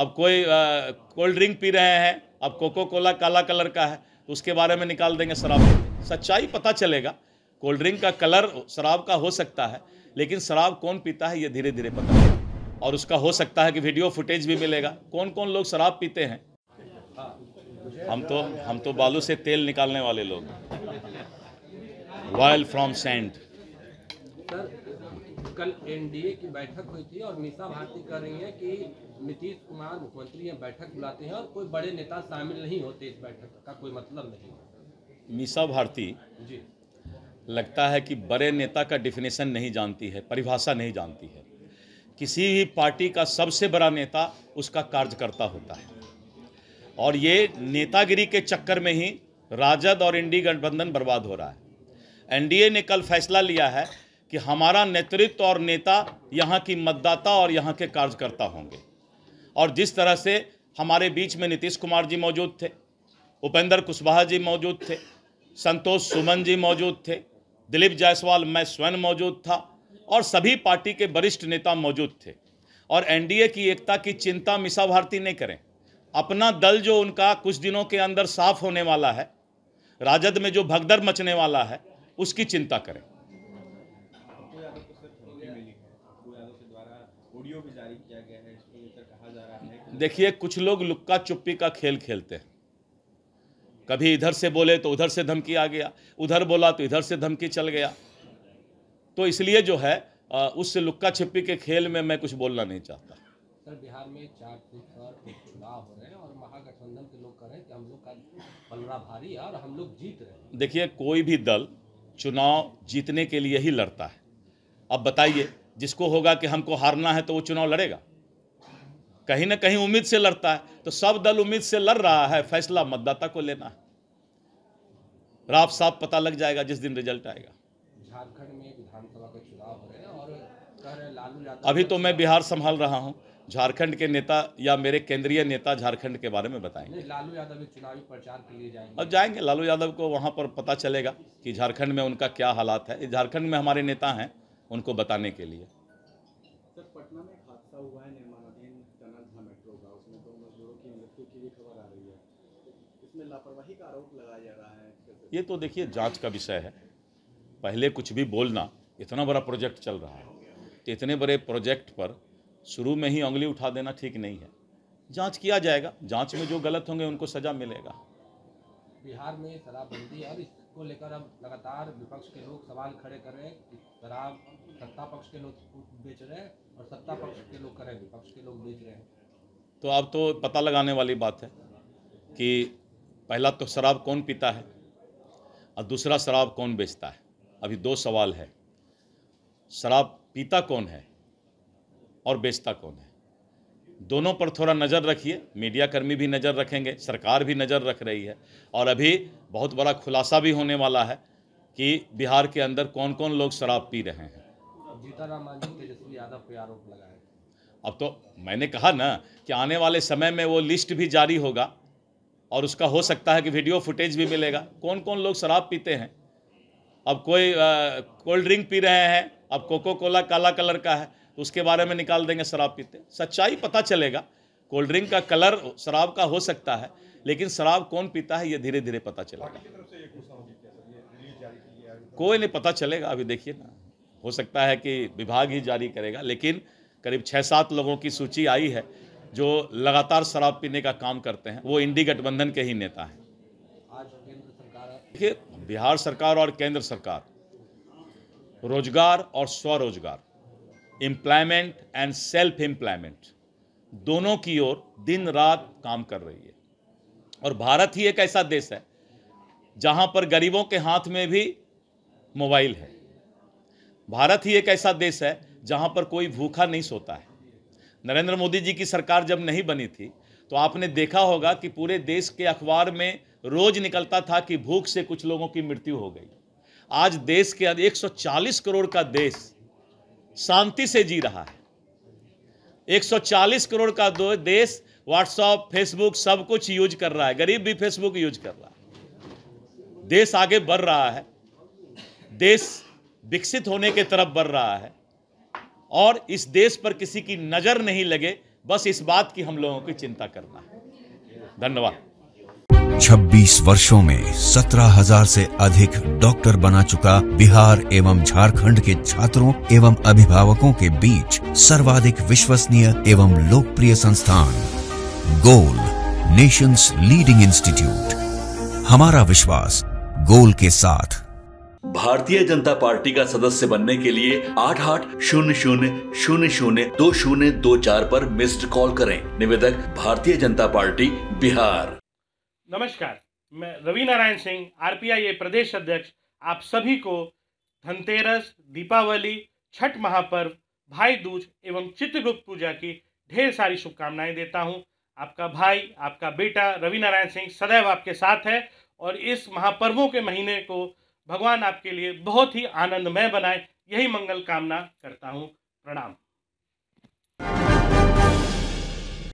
अब कोई cold drink P रहे हैं अब कोको कोला काला कलर का है तो उसके बारे में निकाल देंगे शराब सच्चाई पता चलेगा कोल्ड ड्रिंक का कलर शराब का हो सकता है लेकिन शराब कौन पीता है ये धीरे धीरे पता है और उसका हो सकता है कि वीडियो फुटेज भी मिलेगा कौन कौन लोग शराब पीते हैं हम तो हम तो बालू से तेल निकालने वाले लोग ऑयल फ्रॉम सैंड सर कल एनडीए की बैठक हुई थी और मीसा भारती कह रही है कि नीतीश कुमार मुख्यमंत्री यहाँ बैठक बुलाते हैं और कोई बड़े नेता शामिल नहीं होते इस बैठक का कोई मतलब नहीं मीसा भारती जी लगता है कि बड़े नेता का डिफिनेशन नहीं जानती है परिभाषा नहीं जानती है किसी भी पार्टी का सबसे बड़ा नेता उसका कार्यकर्ता होता है और ये नेतागिरी के चक्कर में ही राजद और इंडी गठबंधन बर्बाद हो रहा है एनडीए ने कल फैसला लिया है कि हमारा नेतृत्व और नेता यहाँ की मतदाता और यहाँ के कार्यकर्ता होंगे और जिस तरह से हमारे बीच में नीतीश कुमार जी मौजूद थे उपेंद्र कुशवाहा जी मौजूद थे संतोष सुमन जी मौजूद थे दिलीप जायसवाल मैं स्वयं मौजूद था और सभी पार्टी के वरिष्ठ नेता मौजूद थे और एनडीए की एकता की चिंता मिसा भारती ने करें अपना दल जो उनका कुछ दिनों के अंदर साफ होने वाला है राजद में जो भगदड़ मचने वाला है उसकी चिंता करें देखिए कुछ लोग लुक्का चुप्पी का खेल खेलते हैं कभी इधर से बोले तो उधर से धमकी आ गया उधर बोला तो इधर से धमकी चल गया तो इसलिए जो है उस लुक्का छिप्पी के खेल में मैं कुछ बोलना नहीं चाहता सर बिहार में चार सीट पर चुनाव हो रहे हैं और महागठबंधन के लोग कह रहे हैं कि हम लोग का पलड़ा भारी है और हम लोग जीत रहे हैं देखिए कोई भी दल चुनाव जीतने के लिए ही लड़ता है अब बताइए जिसको होगा कि हमको हारना है तो वो चुनाव लड़ेगा कहीं ना कहीं उम्मीद से लड़ता है तो सब दल उम्मीद से लड़ रहा है फैसला मतदाता को लेना है राफ साफ पता लग जाएगा जिस दिन रिजल्ट आएगा झारखंड में विधानसभा का चुनाव हो रहे हैं और लालू यादव अभी तो मैं बिहार संभाल रहा हूं झारखंड के नेता या मेरे केंद्रीय नेता झारखंड के बारे में बताएंगे लालू यादव चुनावी प्रचार के लिए जाएंगे अब जाएंगे लालू यादव को वहाँ पर पता चलेगा कि झारखंड में उनका क्या हालात है झारखंड में हमारे नेता हैं उनको बताने के लिए सर पटना में हादसा हुआ है ये तो देखिए जांच का विषय है पहले कुछ भी बोलना इतना बड़ा प्रोजेक्ट चल रहा है तो इतने बड़े प्रोजेक्ट पर शुरू में ही उंगली उठा देना ठीक नहीं है जांच किया जाएगा जांच में जो गलत होंगे उनको सजा मिलेगा बिहार में शराबबंदी और इसको लेकर अब लगातार विपक्ष के लोग सवाल खड़े कर रहे हैं शराब सत्ता पक्ष के लोग बेच रहे हैं और सत्ता पक्ष के लोग कर रहे हैं विपक्ष के लोग बेच रहे हैं तो आप तो पता लगाने वाली बात है कि पहला तो शराब कौन पीता है और दूसरा शराब कौन बेचता है अभी दो सवाल है शराब पीता कौन है और बेचता कौन है दोनों पर थोड़ा नज़र रखिए मीडिया कर्मी भी नज़र रखेंगे सरकार भी नज़र रख रही है और अभी बहुत बड़ा खुलासा भी होने वाला है कि बिहार के अंदर कौन कौन लोग शराब पी रहे हैं जीताराम तेजस्वी यादव पे आरोप लगाए अब तो मैंने कहा ना कि आने वाले समय में वो लिस्ट भी जारी होगा और उसका हो सकता है कि वीडियो फुटेज भी मिलेगा कौन कौन लोग शराब पीते हैं अब कोई कोल्ड ड्रिंक पी रहे हैं अब कोको कोला काला कलर का है तो उसके बारे में निकाल देंगे शराब पीते सच्चाई पता चलेगा कोल्ड ड्रिंक का कलर शराब का हो सकता है लेकिन शराब कौन पीता है ये धीरे धीरे पता चलेगा कोई नहीं पता चलेगा अभी देखिए ना हो सकता है कि विभाग ही जारी करेगा लेकिन करीब छः सात लोगों की सूची आई है जो लगातार शराब पीने का काम करते हैं वो इंडी गठबंधन के ही नेता हैं देखिए बिहार सरकार और केंद्र सरकार रोजगार और स्वरोजगार एम्प्लॉयमेंट एंड सेल्फ एम्प्लॉयमेंट दोनों की ओर दिन रात काम कर रही है और भारत ही एक ऐसा देश है जहां पर गरीबों के हाथ में भी मोबाइल है भारत ही एक ऐसा देश है जहाँ पर कोई भूखा नहीं सोता है नरेंद्र मोदी जी की सरकार जब नहीं बनी थी तो आपने देखा होगा कि पूरे देश के अखबार में रोज निकलता था कि भूख से कुछ लोगों की मृत्यु हो गई आज देश के 140 करोड़ का देश शांति से जी रहा है 140 करोड़ का देश व्हाट्सएप फेसबुक सब कुछ यूज कर रहा है गरीब भी फेसबुक यूज कर रहा है देश आगे बढ़ रहा है देश विकसित होने के तरफ बढ़ रहा है और इस देश पर किसी की नज़र नहीं लगे बस इस बात की हम लोगों की चिंता करना है धन्यवाद 26 वर्षों में 17,000 से अधिक डॉक्टर बना चुका बिहार एवं झारखंड के छात्रों एवं अभिभावकों के बीच सर्वाधिक विश्वसनीय एवं लोकप्रिय संस्थान गोल नेशंस लीडिंग इंस्टीट्यूट हमारा विश्वास गोल के साथ भारतीय जनता पार्टी का सदस्य बनने के लिए आठ आठ शून्य शून्य शून्य शून्य दो शून्य दो चार पर मिस्ड कॉल करें निवेदक भारतीय जनता पार्टी बिहार नमस्कार मैं रवि नारायण सिंह आरपीआई प्रदेश अध्यक्ष आप सभी को धनतेरस दीपावली छठ महापर्व भाई दूज एवं चित्रगुप्त पूजा की ढेर सारी शुभकामनाएं देता हूं आपका भाई आपका बेटा रवि नारायण सिंह सदैव आपके साथ है और इस महापर्वों के महीने को भगवान आपके लिए बहुत ही आनंदमय बनाए यही मंगल कामना करता हूँ प्रणाम